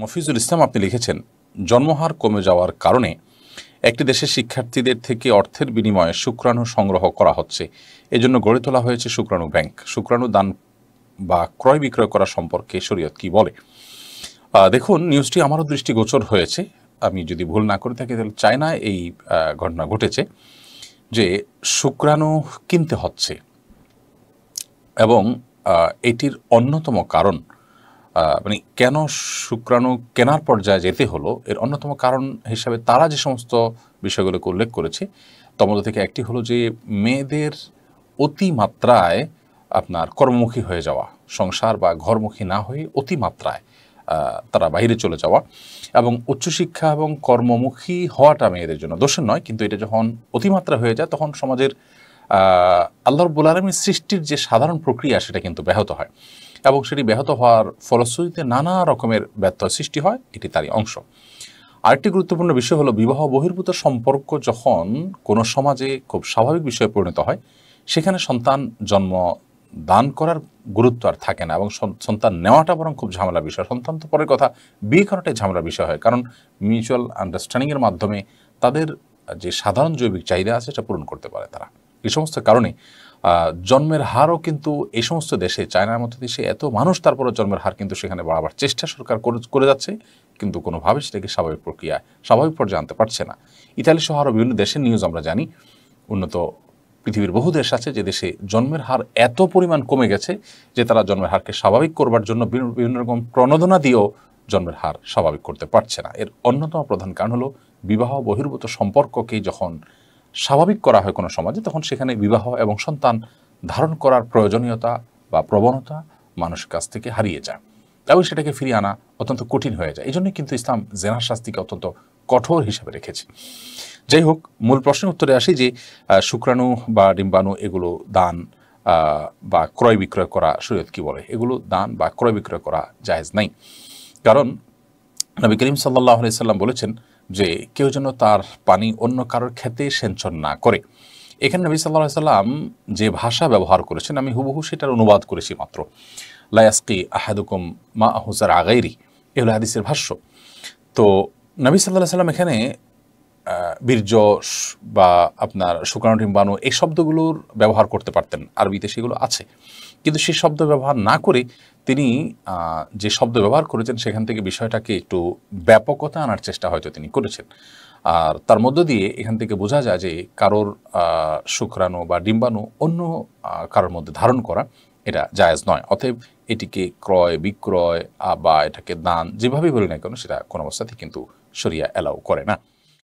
মফিজুল ইসলাম আপনি লিখেছেন জন্মহার কমে যাওয়ার কারণে একটি দেশের শিক্ষার্থীদের থেকে অর্থের বিনিময়ে শুক্রাণু সংগ্রহ করা হচ্ছে এজন্য গড়ে তোলা হয়েছে শুক্রাণু ব্যাংক শুক্রাণু দান বা ক্রয় বিক্রয় করা সম্পর্কে শরীয়ত কি বলে দেখুন নিউজটি আমারও দৃষ্টিগোচর হয়েছে আমি যদি ভুল না করে থাকি তাহলে চায়না এই ঘটনা ঘটেছে যে শুক্রাণু কিনতে হচ্ছে এবং এটির অন্যতম কারণ মানে কেন শুক্রাণু কেনার পর্যায়ে যেতে হলো এর অন্যতম কারণ হিসাবে তারা যে সমস্ত বিষয়গুলোকে উল্লেখ করেছে তার থেকে একটি হলো যে মেয়েদের অতিমাত্রায় আপনার কর্মমুখী হয়ে যাওয়া সংসার বা ঘরমুখী না হয়ে অতিমাত্রায় তারা বাইরে চলে যাওয়া এবং উচ্চশিক্ষা এবং কর্মমুখী হওয়াটা মেয়েদের জন্য দোষের নয় কিন্তু এটা যখন অতিমাত্রা হয়ে যায় তখন সমাজের আল্লাহর বুল সৃষ্টির যে সাধারণ প্রক্রিয়া সেটা কিন্তু ব্যাহত হয় এবং সেটি ব্যাহত হওয়ার ফলশ্রুতিতে নানা রকমের ব্যর্থ সৃষ্টি হয় এটি তারই অংশ আরেকটি গুরুত্বপূর্ণ বিষয় হলো বিবাহ বহির্ভূত সম্পর্ক যখন কোনো সমাজে খুব স্বাভাবিক বিষয়ে পরিণত হয় সেখানে সন্তান জন্ম দান করার গুরুত্ব আর থাকে না এবং সন্তান নেওয়াটা বরং খুব ঝামেলা বিষয় সন্তান তো পরের কথা বিয়ে করাটাই ঝামেলা বিষয় হয় কারণ মিউচুয়াল আন্ডারস্ট্যান্ডিংয়ের মাধ্যমে তাদের যে সাধারণ জৈবিক চাহিদা আছে সেটা পূরণ করতে পারে তারা এই সমস্ত কারণে জন্মের হারও কিন্তু এই সমস্ত দেশে চায়নার মতো দেশে এত মানুষ তারপরে জন্মের হার কিন্তু সেখানে বাড়াবার চেষ্টা সরকার করে যাচ্ছে কিন্তু কোনোভাবে সেটাকে স্বাভাবিক প্রক্রিয়ায় স্বাভাবিক পর্যায়ে আনতে পারছে না ইতালি সহ আরও বিভিন্ন দেশের নিউজ আমরা জানি উন্নত পৃথিবীর বহু দেশ আছে যে দেশে জন্মের হার এত পরিমাণ কমে গেছে যে তারা জন্মের হারকে স্বাভাবিক করবার জন্য বিভিন্ন রকম প্রণোদনা দিয়েও জন্মের হার স্বাভাবিক করতে পারছে না এর অন্যতম প্রধান কারণ হলো বিবাহ বহির্ভূত সম্পর্ককে যখন স্বাভাবিক করা হয় কোনো সমাজে তখন সেখানে বিবাহ এবং সন্তান ধারণ করার প্রয়োজনীয়তা বা প্রবণতা মানুষের কাছ থেকে হারিয়ে যায় এবং সেটাকে ফিরিয়ে আনা অত্যন্ত কঠিন হয়ে যায় এই জন্যই কিন্তু ইসলাম জেনার শাস্তিকে অত্যন্ত কঠোর হিসাবে রেখেছে যাই হোক মূল প্রশ্নের উত্তরে আসি যে শুক্রাণু বা ডিম্বাণু এগুলো দান বা ক্রয় বিক্রয় করা সৈয়দ কি বলে এগুলো দান বা ক্রয় বিক্রয় করা জায়েজ নাই কারণ নবী করিম সাল্লাহ সাল্লাম বলেছেন যে কেউ যেন তার পানি অন্য কারোর খেতে সেঞ্চন না করে এখানে নবী সাল্লাহ সাল্লাম যে ভাষা ব্যবহার করেছেন আমি হুবহু সেটার অনুবাদ করেছি মাত্র লায়াসকি আহাদুকুম মা আহুজার আগাইরি এ হলো হাদিসের ভাষ্য তো নবী সাল্লাহ সাল্লাম এখানে বীর্য বা আপনার শুকানো ডিম্বাণু এই শব্দগুলোর ব্যবহার করতে পারতেন আরবিতে সেগুলো আছে কিন্তু সেই শব্দ ব্যবহার না করে তিনি যে শব্দ ব্যবহার করেছেন সেখান থেকে বিষয়টাকে একটু ব্যাপকতা আনার চেষ্টা হয়তো তিনি করেছেন আর তার মধ্য দিয়ে এখান থেকে বোঝা যায় যে কারোর শুক্রাণু বা ডিম্বাণু অন্য কারোর মধ্যে ধারণ করা এটা জায়জ নয় অতএব এটিকে ক্রয় বিক্রয় বা এটাকে দান যেভাবেই বলি না কেন সেটা কোনো অবস্থাতেই কিন্তু সরিয়া অ্যালাউ করে না